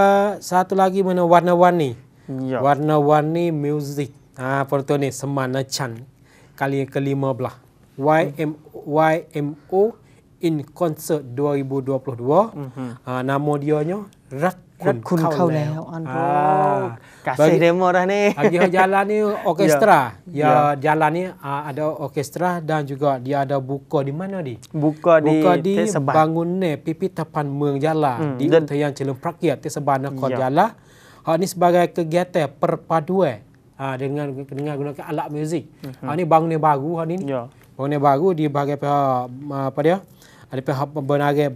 uh, satu lagi mana warna-warni. Ya. Warna-warni music. Ha, Porto ni Semana Chan. Kali yang kelima belah. M O in concert 2022. Mm-hmm. Ha, nama dia รักคุณ,คณเ,ขเข้าแล้วอันโกาเซเดมอร์นี่ bagi jalan ni orkestra ya jalan ni uh, ada orkestra dan juga dia ada buka di mana di buka di, buka di bangun ne pipi tapan mung jalan hmm. di tayang celung prakiat di sebana kot jalan hak ni sebagai kegiatan perpaduan uh, dengan dengan gunakan alat muzik hak ni bangun ni baru hak ni bangun ni baru di bahagian apa dia ada pembenarai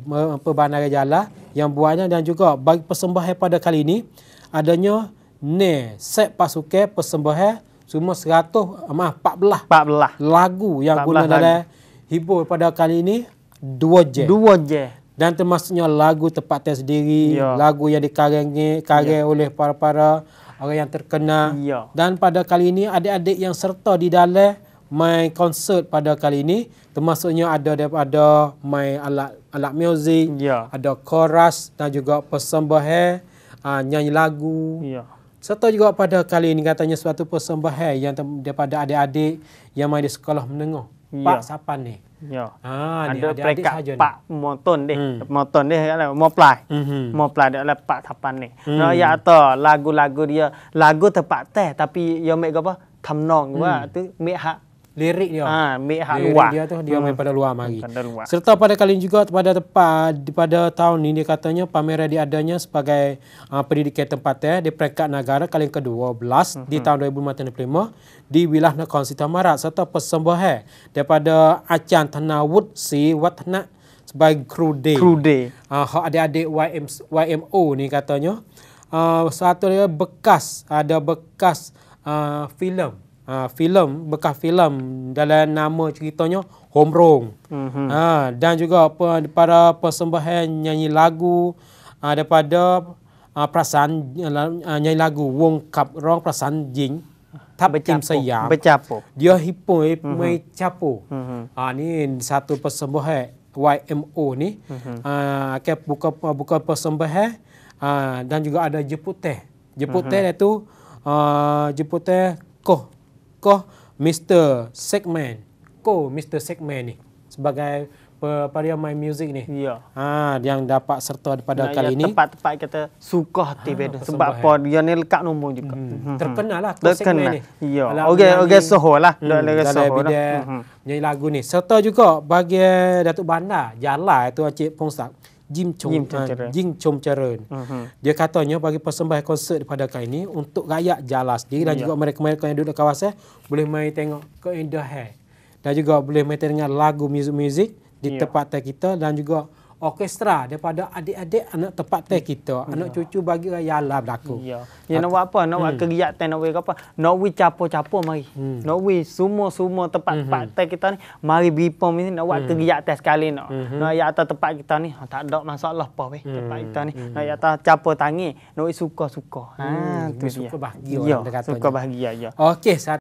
pembenarai jalan yang buahnya dan juga bagi persembahan pada kali ini adanya ne set pasukan persembahan semua 100 maaf 14 belah lagu yang 14 guna dalam hibur pada kali ini dua je 2 je dan termasuknya lagu tempatan sendiri ya. lagu yang dikarang karang ya. oleh para-para orang yang terkenal ya. dan pada kali ini adik-adik yang serta di dalam my concert pada kali ini termasuknya ada daripada my alat alat music yeah. ada chorus dan juga persembahan uh, ah, nyanyi lagu yeah. serta juga pada kali ini katanya suatu persembahan yang daripada adik-adik yang main di sekolah menengah yeah. Pak siapa ni? Ya. Ah, ada adik Pak Moton deh. Hmm. Moton deh kalau mau play. Mm Mau play dia Pak Tapan ni. Hmm. No, ya to lagu-lagu dia. Lagu tepat teh tapi yo mek apa? Tamnong gua tu mek hak lirik dia. Ha, ambil hak lirik luar. Dia tu dia hmm. main ah, pada luar mari. luar. Serta pada kali juga pada tepat pada tahun ini dia katanya pameran diadanya sebagai uh, pendidikan tempat eh, di peringkat negara kali ke-12 hmm. di tahun 2025 di wilayah Nakhon Sitamarat serta persembahan daripada acan Tanawut Si Watna sebagai crew day. Crew day. Uh, adik-adik YM, YMO ni katanya. Uh, satu dia bekas ada bekas uh, filem uh, filem bekas filem dalam nama ceritanya Homrong. Mm-hmm. Uh, ha, dan juga apa daripada persembahan nyanyi lagu uh, daripada uh, perasaan uh, nyanyi lagu Wong Kap Rong perasaan Jing tak tim saya bercapo dia hipo eh, mm-hmm. mai capo mm-hmm. uh, ni satu persembahan YMO ni mm-hmm. uh, akan buka buka persembahan Uh, dan juga ada jeput teh. Jeput mhm. teh uh-huh. itu uh, jeput teh koh tokoh Mr. Segman. Ko Mr. Segman ni sebagai Paria My music ni. Ya. Ha yang dapat serta pada nah, kali ya, ini. Tempat-tempat kita suka hati ah, ha, beda sebab apa ya. dia ni lekat nombor juga. Hmm. Hmm. Terkenal lah Terkenal. Segmen ni. Ya. Okey okey Soho lah. Hmm. Soho lah. Hmm. Nyanyi lagu ni. Serta juga bagi Datuk Bandar Jalan itu Encik Pongsak. Jim Chom Jim, uh, Jim Chom Cheren. Uh-huh. Dia katanya bagi persembahan konsert daripada kali ini untuk rakyat jelas diri dan ya. juga mereka-mereka yang duduk kawasan boleh main tengok keindahan dan juga boleh main dengar lagu muzik-muzik di yeah. tempat kita dan juga orkestra daripada adik-adik anak tempat teh hmm. kita, ya. anak cucu bagi raya lah berlaku. Ya. Yang nak buat apa? Nak buat hmm. kegiatan, nak buat apa? Nak buat capo capa mari. Hmm. Nak buat semua-semua tempat-tempat hmm, hmm. teh kita ni, mari bipom ni nak buat hmm. teh sekali nak. Hmm. Nak ayat atas tempat kita ni, ah, tak ada masalah apa weh hmm. tempat kita ni. Hmm. Nak ayat atas capa tangi, nak buat suka-suka. Hmm. Ha, tu suka bahagia. Ya, suka bahagia. Ya. Okey, satu.